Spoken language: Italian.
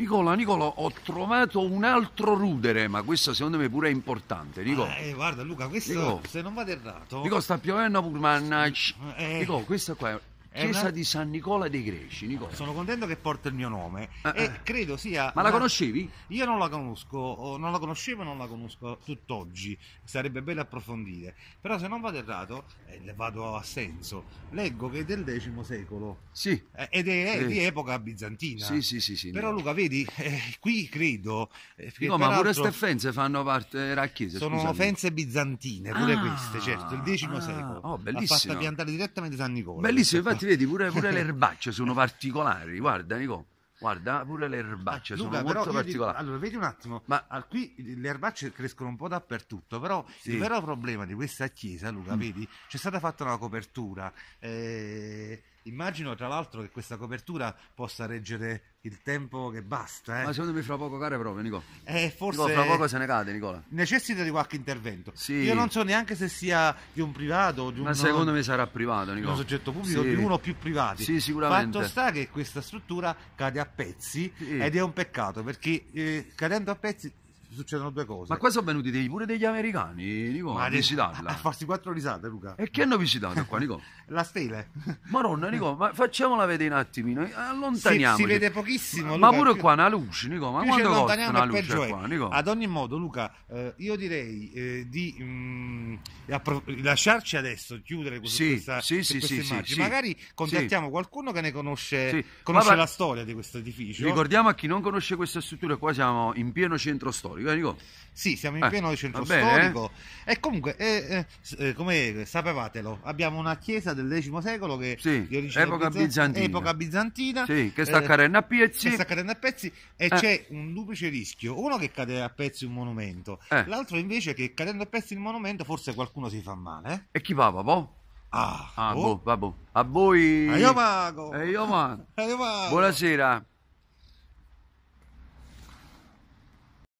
Nicola, Nicola, ho trovato un altro rudere, ma questo secondo me pure è importante, Nicola. Ah, eh, guarda Luca, questo Nicola, se non vado errato. Nicola sta piovendo pure, mannaggia. Eh. Nicola, questo qua Chiesa una... di San Nicola dei Greci. Nicola. Sono contento che porta il mio nome ah, ah, e credo sia. Ma una... la conoscevi? Io non la conosco, non la conoscevo e non la conosco tutt'oggi. Sarebbe bello approfondire. Però se non vado errato, eh, vado a senso. Leggo che è del X secolo. Sì. Eh, ed è, è di epoca bizantina. Sì, sì, sì. sì Però no. Luca, vedi, eh, qui credo. Eh, no, ma pure queste fenze fanno parte della Chiesa. Sono scusami. offense bizantine, pure ah, queste, certo. Il X secolo. Ah, oh, bellissimo. fatta piantare direttamente San Nicola. Bellissimo, infatti infatti vedi pure, pure le erbacce sono particolari, guarda Nico. Guarda, pure le erbacce ah, Luca, sono molto particolari. Dico, allora, vedi un attimo, ma al, qui le erbacce crescono un po' dappertutto, però sì. il vero problema di questa chiesa, Luca, mm. vedi, c'è stata fatta una copertura. Eh, immagino tra l'altro che questa copertura possa reggere il tempo che basta. Eh. Ma secondo me fra poco cade proprio, Nicola. Eh, forse Nicola, fra poco se ne cade, Nicola. Necessita di qualche intervento. Sì. Io non so neanche se sia di un privato, di un... Ma secondo me sarà privato, Nicola. Di un soggetto pubblico, sì. di uno o più privati. Sì, sicuramente. Fatto sta che questa struttura cade a pezzi sì. ed è un peccato perché eh, cadendo a pezzi succedono due cose. Ma qua sono venuti dei, pure degli americani, Nico, a visitarla. A farsi quattro risate, Luca. E che hanno visitato qua, Nico? la stele. Maronna, Nico, ma facciamola vedere un attimino, eh, allontaniamo. Si, si, vede pochissimo, Luca. Ma pure qua una luce, Nico, ma Più quanto costa una luce qua, Nico? Ad ogni modo, Luca, eh, io direi eh, di mh, mm, approf- lasciarci adesso, chiudere questo, sì, questa, sì, sì, queste sì, sì, Magari contattiamo qualcuno che ne conosce, conosce la storia di questo edificio. Ricordiamo a chi non conosce questa struttura, qua siamo in pieno centro storico storico, eh, Sì, siamo in eh, pieno eh, centro bene, eh? storico. Eh? E comunque, eh, eh, come sapevatelo, abbiamo una chiesa del X secolo che sì, epoca bizantina, bizantina. Epoca bizantina sì, che sta cadendo a pezzi. sta cadendo a pezzi e c'è un duplice rischio. Uno che cade a pezzi un monumento, l'altro invece che cadendo a pezzi il monumento forse qualcuno si fa male. E chi va, papà? Ah, ah boh. boh, vabbè. Boh. A voi. E io mago. E io mago. Buonasera.